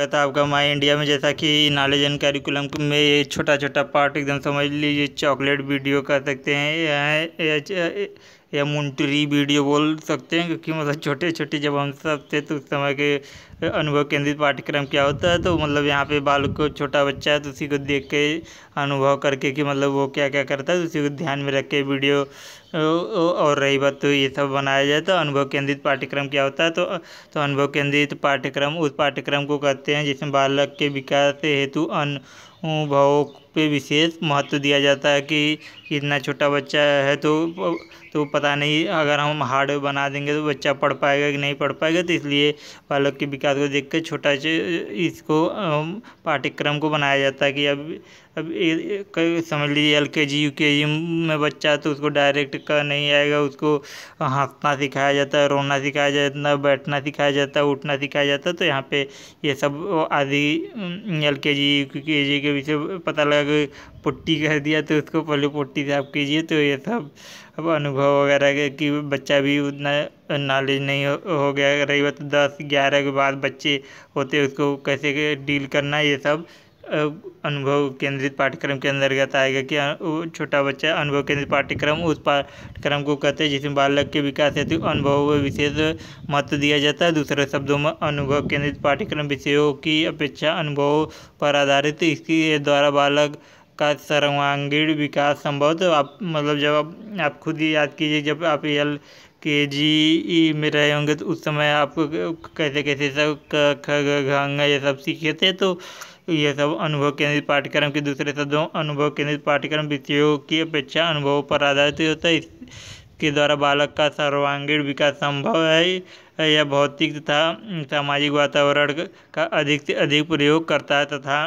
स्वागत है आपका माई इंडिया में जैसा कि नॉलेज एंड कैरिकुलम में ये छोटा छोटा पार्ट एकदम समझ लीजिए चॉकलेट वीडियो कर सकते हैं अच्छा, या मुंटरी वीडियो बोल सकते हैं क्योंकि मतलब छोटे छोटे जब हम सब थे तो उस समय के अनुभव केंद्रित पाठ्यक्रम क्या होता है तो मतलब यहाँ पे बालक को छोटा बच्चा है तो उसी को देख के अनुभव करके कि मतलब वो क्या क्या करता है तो उसी को ध्यान में रख के वीडियो और रही बात तो ये सब बनाया जाए तो अनुभव केंद्रित पाठ्यक्रम क्या होता है तो तो अनुभव केंद्रित पाठ्यक्रम उस पाठ्यक्रम को कहते हैं जिसमें बालक के विकास हेतु अनुभव पे विशेष महत्व दिया जाता है कि इतना छोटा बच्चा है तो तो पता नहीं अगर हम हार्ड बना देंगे तो बच्चा पढ़ पाएगा कि नहीं पढ़ पाएगा तो इसलिए बालक के विकास को देख कर छोटा इसको पाठ्यक्रम को बनाया जाता है कि अब अब ए, ए, समझ लीजिए एल के जी यू के जी में बच्चा तो उसको डायरेक्ट का नहीं आएगा उसको हंसना सिखाया जाता है रोना सिखाया जाता है बैठना सिखाया जाता है उठना सिखाया जाता है तो यहाँ पे ये सब आदि एल के जी यू के जी के विषय पता लगा कि पुट्टी कह दिया तो उसको पहले पुट्टी से आप कीजिए तो ये सब अब अनुभव वगैरह कि बच्चा भी उतना नॉलेज नहीं हो, हो गया रही बात दस ग्यारह के बाद बच्चे होते उसको कैसे डील करना ये सब अनुभव केंद्रित पाठ्यक्रम के अंतर्गत आएगा कि छोटा बच्चा अनुभव केंद्रित पाठ्यक्रम उस पाठ्यक्रम को कहते हैं जिसमें बालक के विकास हेतु अनुभव विशेष महत्व दिया जाता है दूसरे शब्दों में अनुभव केंद्रित पाठ्यक्रम विषयों की अपेक्षा अनुभव पर आधारित इसके द्वारा बालक का सर्वांगीण विकास संभव तो आप मतलब जब आप, आप खुद ही याद कीजिए जब आप एल के जी में रहे होंगे तो उस समय आप कैसे कैसे सब ख ये सब सीखे थे तो तो ये सब अनुभव केंद्रित पाठ्यक्रम के दूसरे शब्दों अनुभव केंद्रित पाठ्यक्रम विषयों की अपेक्षा अनुभवों पर आधारित होता है इसके द्वारा बालक का सर्वांगीण विकास संभव है यह भौतिक तथा सामाजिक वातावरण का अधिक से अधिक प्रयोग करता है तथा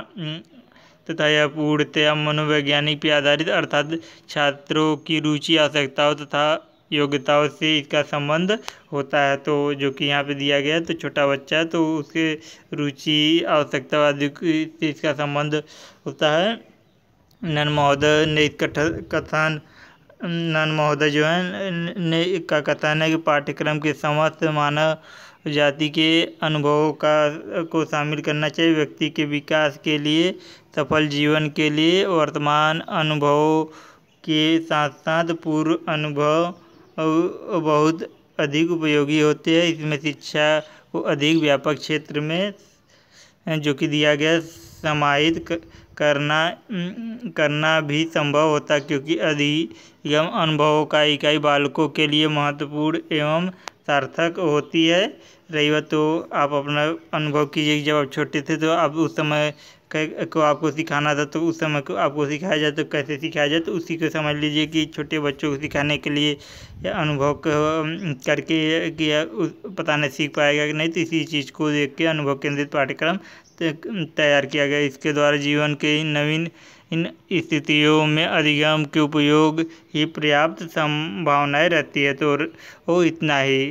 तथा यह पूर्णतया मनोवैज्ञानिक पर आधारित अर्थात छात्रों की रुचि आवश्यकताओं तथा योग्यताओं से इसका संबंध होता है तो जो कि यहाँ पे दिया गया है तो छोटा बच्चा है तो उसके रुचि आवश्यकता आदि से इसका संबंध होता है नन महोदय ने कथन नन महोदय जो है ने का कथन है कि पाठ्यक्रम के समस्त मानव जाति के अनुभवों का को शामिल करना चाहिए व्यक्ति के विकास के लिए सफल जीवन के लिए वर्तमान अनुभवों के साथ साथ पूर्व अनुभव बहुत अधिक उपयोगी होते हैं इसमें शिक्षा को अधिक व्यापक क्षेत्र में जो कि दिया गया समाहित करना करना भी संभव होता क्योंकि अधिगम अनुभवों का इकाई बालकों के लिए महत्वपूर्ण एवं सार्थक होती है रही बात तो आप अपना अनुभव कीजिए जब आप छोटे थे तो आप उस समय को आपको सिखाना था तो उस समय को आपको सिखाया जाए तो कैसे सिखाया जाए तो उसी को समझ लीजिए कि छोटे बच्चों को सिखाने के लिए या अनुभव करके कि पता नहीं सीख पाएगा कि नहीं तो इसी चीज़ को देख के अनुभव केंद्रित पाठ्यक्रम तैयार किया गया इसके द्वारा जीवन के नवीन इन स्थितियों में अधिगम के उपयोग ही पर्याप्त संभावनाएँ रहती है तो और इतना ही